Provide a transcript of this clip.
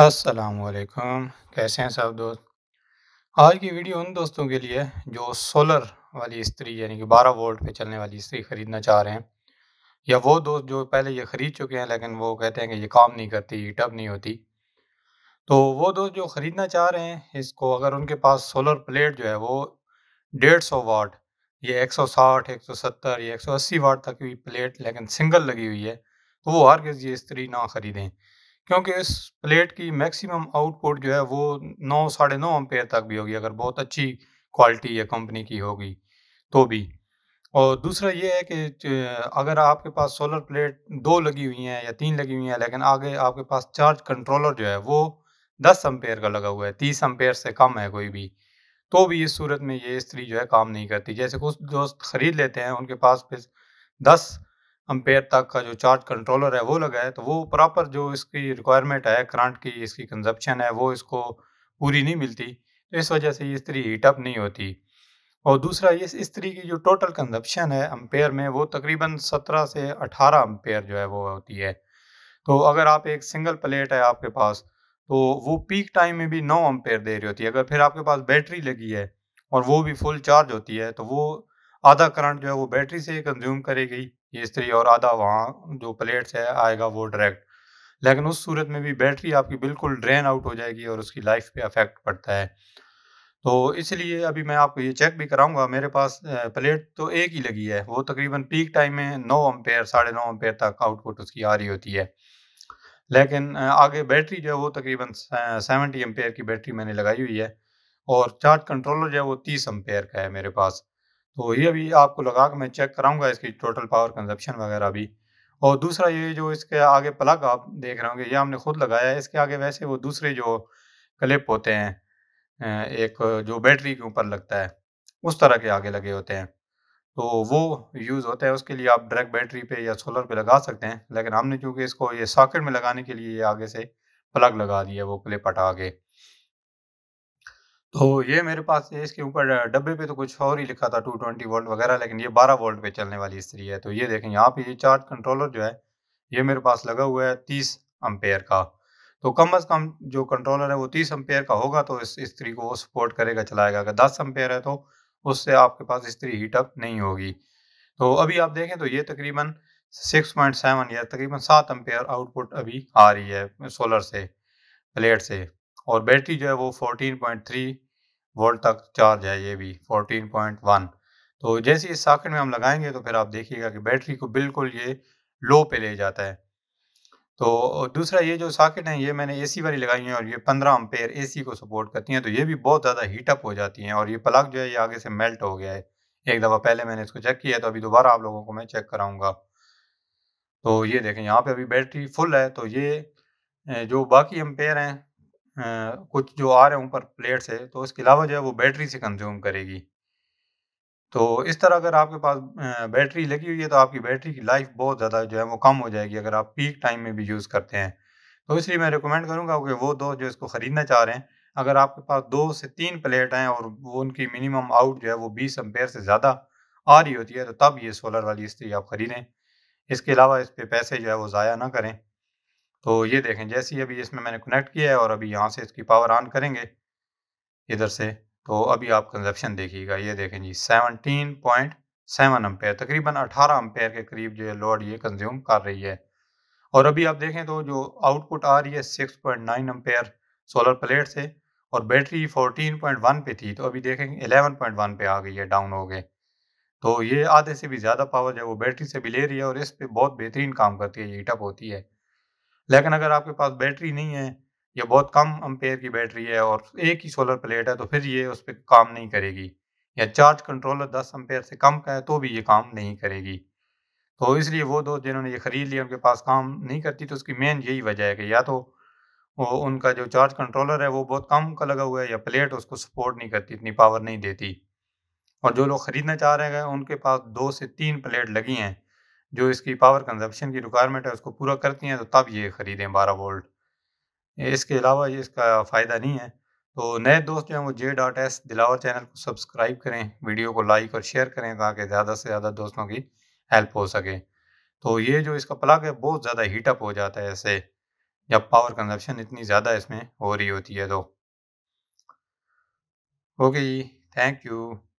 असलकम कैसे हैं सब दोस्त आज की वीडियो उन दोस्तों के लिए जो सोलर वाली इस्त्री यानी कि 12 वोल्ट पे चलने वाली इस्त्री ख़रीदना चाह रहे हैं या वो दोस्त जो पहले ये ख़रीद चुके हैं लेकिन वो कहते हैं कि ये काम नहीं करती टब नहीं होती तो वो दोस्त जो ख़रीदना चाह रहे हैं इसको अगर उनके पास सोलर प्लेट जो है वो डेढ़ सौ वाट ये एक सौ साठ एक सौ सत्तर या एक सौ अस्सी वाट तक की प्लेट लेकिन सिंगल लगी हुई है तो वो हर किसी स्त्री इस्त्री ना ख़रीदें क्योंकि इस प्लेट की मैक्सिमम आउटपुट जो है वो नौ साढ़े नौ एम्पेयर तक भी होगी अगर बहुत अच्छी क्वालिटी या कंपनी की होगी तो भी और दूसरा ये है कि अगर आपके पास सोलर प्लेट दो लगी हुई हैं या तीन लगी हुई हैं लेकिन आगे आपके पास चार्ज कंट्रोलर जो है वो दस एम्पेयर का लगा हुआ है तीस एम्पेयर से कम है कोई भी तो भी इस सूरत में ये स्त्री जो है काम नहीं करती जैसे कुछ दोस्त ख़रीद लेते हैं उनके पास फिर दस अम्पेयर तक का जो चार्ज कंट्रोलर है वो लगा है तो वो प्रॉपर जो इसकी रिक्वायरमेंट है करंट की इसकी कंजप्शन है वो इसको पूरी नहीं मिलती तो इस वजह से ये इस्त्री हीटअप नहीं होती और दूसरा ये इस्त्री की जो टोटल कंजप्शन है अम्पेयर में वो तकरीबन सत्रह से अठारह अम्पेयर जो है वो होती है तो अगर आप एक सिंगल प्लेट है आपके पास तो वो पीक टाइम में भी नौ अम्पेयर दे रही होती है अगर फिर आपके पास बैटरी लगी है और वो भी फुल चार्ज होती है तो वो आधा करंट जो है वो बैटरी से कंज्यूम करेगी ये स्त्री और आधा वहाँ जो प्लेट्स है आएगा वो डायरेक्ट लेकिन उस सूरत में भी बैटरी आपकी बिल्कुल ड्रेन आउट हो जाएगी और उसकी लाइफ पे अफेक्ट पड़ता है तो इसलिए अभी मैं आपको ये चेक भी कराऊंगा मेरे पास प्लेट तो एक ही लगी है वो तकरीबन पीक टाइम में नौ अम्पेयर साढ़े नौ अम्पेयर तक आउटपुट उसकी आ रही होती है लेकिन आगे बैटरी जो है वो तकरीबन सेवेंटी एम्पेयर की बैटरी मैंने लगाई हुई है और चार्ज कंट्रोलर जो है वो तीस एम्पेयर का है मेरे पास तो ये अभी आपको लगा के मैं चेक कराऊंगा इसकी टोटल पावर कंजप्शन वगैरह भी और दूसरा ये जो इसके आगे प्लग आप देख रहे होंगे ये हमने खुद लगाया है इसके आगे वैसे वो दूसरे जो क्लिप होते हैं एक जो बैटरी के ऊपर लगता है उस तरह के आगे लगे होते हैं तो वो यूज़ होता है उसके लिए आप डायरेक्ट बैटरी पे या सोलर पे लगा सकते हैं लेकिन हमने चूँकि इसको ये सॉकेट में लगाने के लिए आगे से प्लग लगा दिया वो क्लिप हटा के तो ये मेरे पास है इसके ऊपर डब्बे पे तो कुछ और ही लिखा था टू ट्वेंटी वोल्ट वगैरह लेकिन ये बारह वोल्ट पे चलने वाली स्त्री है तो ये देखें यहाँ पे ये चार्ज कंट्रोलर जो है ये मेरे पास लगा हुआ है तीस अम्पेयर का तो कम अज़ कम जो कंट्रोलर है वो तीस अम्पेयर का होगा तो इस स्त्री को वो सपोर्ट करेगा चलाएगा अगर दस अम्पेयर है तो उससे आपके पास स्त्री हीटअप नहीं होगी तो अभी आप देखें तो ये तकरीबन सिक्स पॉइंट सेवन या तकरीबन सात अम्पेयर आउटपुट अभी आ रही है सोलर से प्लेट से और बैटरी जो है वो 14.3 वोल्ट तक चार्ज है ये भी 14.1 तो जैसे इस साकेट में हम लगाएंगे तो फिर आप देखिएगा कि बैटरी को बिल्कुल ये लो पे ले जाता है तो दूसरा ये जो साकेट है ये मैंने एसी वाली लगाई है और ये पंद्रह ए एसी को सपोर्ट करती हैं तो ये भी बहुत ज़्यादा हीटअप हो जाती हैं और ये प्लग जो है ये आगे से मेल्ट हो गया है एक दफ़ा पहले मैंने इसको चेक किया तो अभी दोबारा आप लोगों को मैं चेक कराऊंगा तो ये देखें यहाँ पे अभी बैटरी फुल है तो ये जो बाकी अम्पेयर हैं कुछ जो आ रहे हैं ऊपर प्लेट से तो इसके अलावा जो है वो बैटरी से कंज्यूम करेगी तो इस तरह अगर आपके पास बैटरी लगी हुई है तो आपकी बैटरी की लाइफ बहुत ज़्यादा जो है वो कम हो जाएगी अगर आप पीक टाइम में भी यूज़ करते हैं तो इसलिए मैं रिकमेंड करूँगा कि वो दो जो इसको ख़रीदना चाह रहे हैं अगर आपके पास दो से तीन प्लेट हैं और वो उनकी मिनिमम आउट जो है वो बीस एम्पेयर से ज़्यादा आ रही होती है तो तब ये सोलर वाली स्त्री आप ख़रीदें इसके अलावा इस पर पैसे जो है वो ज़ाया ना करें तो ये देखें जैसे ही अभी इसमें मैंने कनेक्ट किया है और अभी यहाँ से इसकी पावर ऑन करेंगे इधर से तो अभी आप कंजप्शन देखिएगा ये देखें जी सेवनटीन पॉइंट सेवन अम्पेयर तकरीबन अठारह अम्पेयर के करीब जो है लोड ये कंज्यूम कर रही है और अभी आप देखें तो जो आउटपुट आ रही है six point nine ampere solar plate से और बैटरी फोर्टीन पॉइंट वन पे थी तो अभी देखें एलेवन पॉइंट वन पे आ गई है डाउन हो गए तो ये आधे से भी ज़्यादा पावर जो है वो बैटरी से भी ले रही है और इस पर बहुत बेहतरीन काम करती है ये हीटअप होती है लेकिन अगर आपके पास बैटरी नहीं है या बहुत कम अम्पेयर की बैटरी है और एक ही सोलर प्लेट है तो फिर ये उस पर काम नहीं करेगी या चार्ज कंट्रोलर दस अम्पेयर से कम का है तो भी ये काम नहीं करेगी तो इसलिए वो दोस्त जिन्होंने ये ख़रीद लिया उनके पास काम नहीं करती तो उसकी मेन यही वजह है कि या तो वो उनका जो चार्ज कंट्रोलर है वो बहुत कम का लगा हुआ है या प्लेट उसको सपोर्ट नहीं करती इतनी पावर नहीं देती और जो लोग ख़रीदना चाह रहे हैं उनके पास दो से तीन प्लेट लगी हैं जो इसकी पावर कंजप्शन की रिक्वायरमेंट है उसको पूरा करती हैं तो तब ये ख़रीदें बारह वोल्ट इसके अलावा ये इसका फ़ायदा नहीं है तो नए दोस्त जो हैं वो J dot S Dilawar channel को सब्सक्राइब करें वीडियो को लाइक और शेयर करें ताकि ज़्यादा से ज़्यादा दोस्तों की हेल्प हो सके तो ये जो इसका प्लग है बहुत ज़्यादा हीटअप हो जाता है ऐसे जब पावर कंजप्शन इतनी ज़्यादा इसमें हो रही होती है तो ओके जी थैंक यू